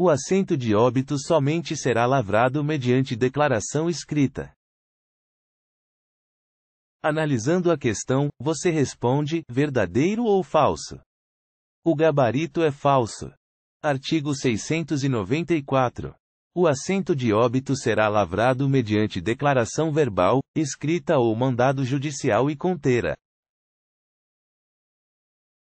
O assento de óbito somente será lavrado mediante declaração escrita. Analisando a questão, você responde: verdadeiro ou falso? O gabarito é falso. Artigo 694. O assento de óbito será lavrado mediante declaração verbal, escrita ou mandado judicial e conterá